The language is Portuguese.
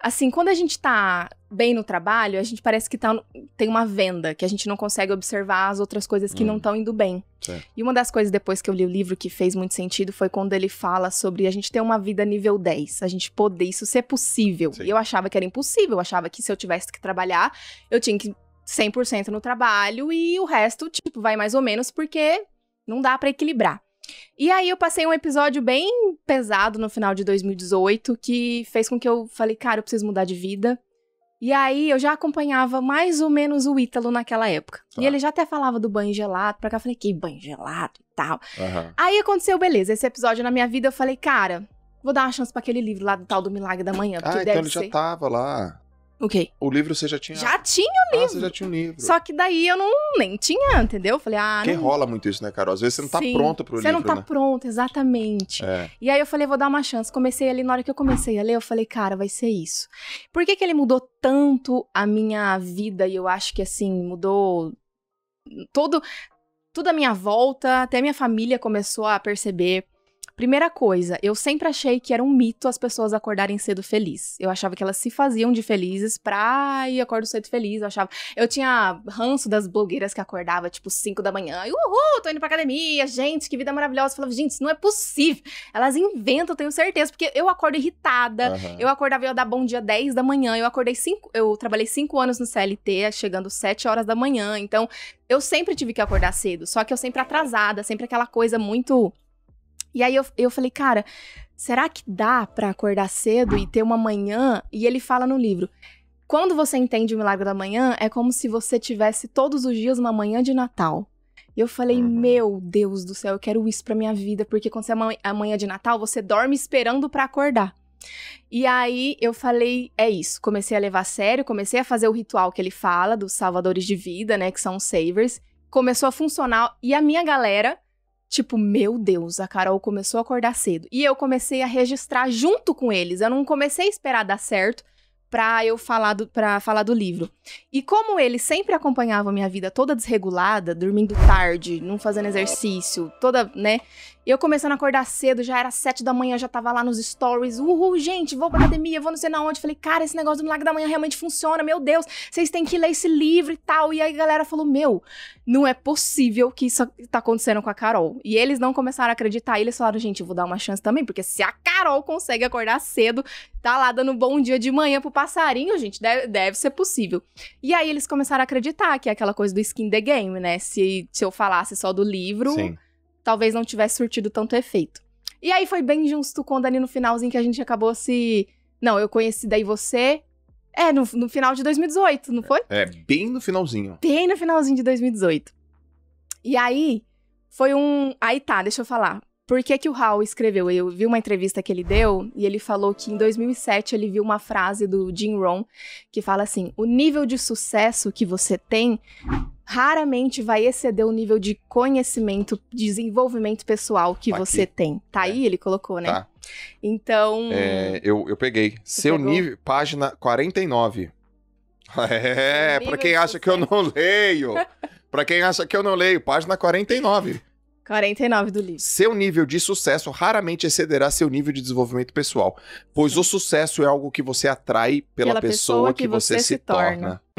assim, quando a gente tá bem no trabalho, a gente parece que tá, tem uma venda, que a gente não consegue observar as outras coisas que hum. não estão indo bem. Certo. E uma das coisas depois que eu li o livro que fez muito sentido foi quando ele fala sobre a gente ter uma vida nível 10, a gente poder isso ser possível. Sim. E eu achava que era impossível, eu achava que se eu tivesse que trabalhar, eu tinha que 100% no trabalho e o resto, tipo, vai mais ou menos porque não dá para equilibrar. E aí eu passei um episódio bem pesado no final de 2018 que fez com que eu falei, cara, eu preciso mudar de vida. E aí eu já acompanhava mais ou menos o Ítalo naquela época. E tá. ele já até falava do banho gelado, pra cá eu falei, que banho gelado e tal. Uhum. Aí aconteceu, beleza, esse episódio na minha vida, eu falei, cara, vou dar uma chance para aquele livro lá do tal do Milagre da Manhã, porque ah, deve então ele ser... já tava lá. O quê? O livro você já tinha. Já tinha o livro. Ah, você já tinha o livro. Só que daí eu não nem tinha, entendeu? Falei, ah. Porque não... rola muito isso, né, Carol? Às vezes você não tá pronta pro você livro. Você não tá né? pronta, exatamente. É. E aí eu falei, vou dar uma chance. Comecei ali, na hora que eu comecei a ler, eu falei, cara, vai ser isso. Por que, que ele mudou tanto a minha vida? E eu acho que assim, mudou todo. Tudo à minha volta, até a minha família começou a perceber Primeira coisa, eu sempre achei que era um mito as pessoas acordarem cedo feliz. Eu achava que elas se faziam de felizes pra ir acordo cedo feliz. Eu achava. Eu tinha ranço das blogueiras que acordava tipo 5 da manhã e uhul, tô indo pra academia, gente, que vida maravilhosa. Eu falava, gente, isso não é possível. Elas inventam, eu tenho certeza, porque eu acordo irritada. Uhum. Eu acordava, eu ia dar bom dia 10 da manhã. Eu acordei 5. Eu trabalhei 5 anos no CLT, chegando 7 horas da manhã. Então, eu sempre tive que acordar cedo, só que eu sempre atrasada, sempre aquela coisa muito e aí eu, eu falei, cara, será que dá para acordar cedo e ter uma manhã? E ele fala no livro. Quando você entende o milagre da manhã, é como se você tivesse todos os dias uma manhã de Natal. E eu falei, uhum. meu Deus do céu, eu quero isso pra minha vida, porque quando você é uma manhã de Natal, você dorme esperando para acordar. E aí eu falei, é isso. Comecei a levar a sério, comecei a fazer o ritual que ele fala, dos salvadores de vida, né, que são os savers. Começou a funcionar e a minha galera Tipo, meu Deus, a Carol começou a acordar cedo. E eu comecei a registrar junto com eles. Eu não comecei a esperar dar certo para eu falar do, pra falar do livro. E como ele sempre acompanhava minha vida toda desregulada, dormindo tarde, não fazendo exercício, toda, né? Eu começando a acordar cedo, já era sete da manhã, já tava lá nos stories, uhul, gente, vou pra academia, vou não sei na onde. Falei, cara, esse negócio do milagre da manhã realmente funciona, meu Deus, vocês têm que ler esse livro e tal. E aí a galera falou, meu, não é possível que isso tá acontecendo com a Carol. E eles não começaram a acreditar, e eles falaram, gente, vou dar uma chance também, porque se a Carol consegue acordar cedo, tá lá dando um bom dia de manhã pro passarinho, gente, deve, deve ser possível. E aí eles começaram a acreditar que é aquela coisa do skin the game, né? Se, se eu falasse só do livro, Sim. talvez não tivesse surtido tanto efeito. E aí foi bem justo quando ali no finalzinho que a gente acabou se. Não, eu conheci daí você. É, no, no final de 2018, não foi? É, bem no finalzinho. Bem no finalzinho de 2018. E aí, foi um. Aí tá, deixa eu falar por que, que o Hal escreveu? Eu vi uma entrevista que ele deu e ele falou que em 2007 ele viu uma frase do Jim Rohn que fala assim: o nível de sucesso que você tem raramente vai exceder o nível de conhecimento, desenvolvimento pessoal que tá Aqui. você tem. Tá é. aí? Ele colocou, né? Tá. Então. É, eu, eu peguei. Você Seu pegou? nível. Página 49. É, para quem acha sucesso. que eu não leio. para quem acha que eu não leio, página 49. 49 do livro. Seu nível de sucesso raramente excederá seu nível de desenvolvimento pessoal, pois Sim. o sucesso é algo que você atrai pela, pela pessoa, pessoa, que, que você, você, se torna. torna.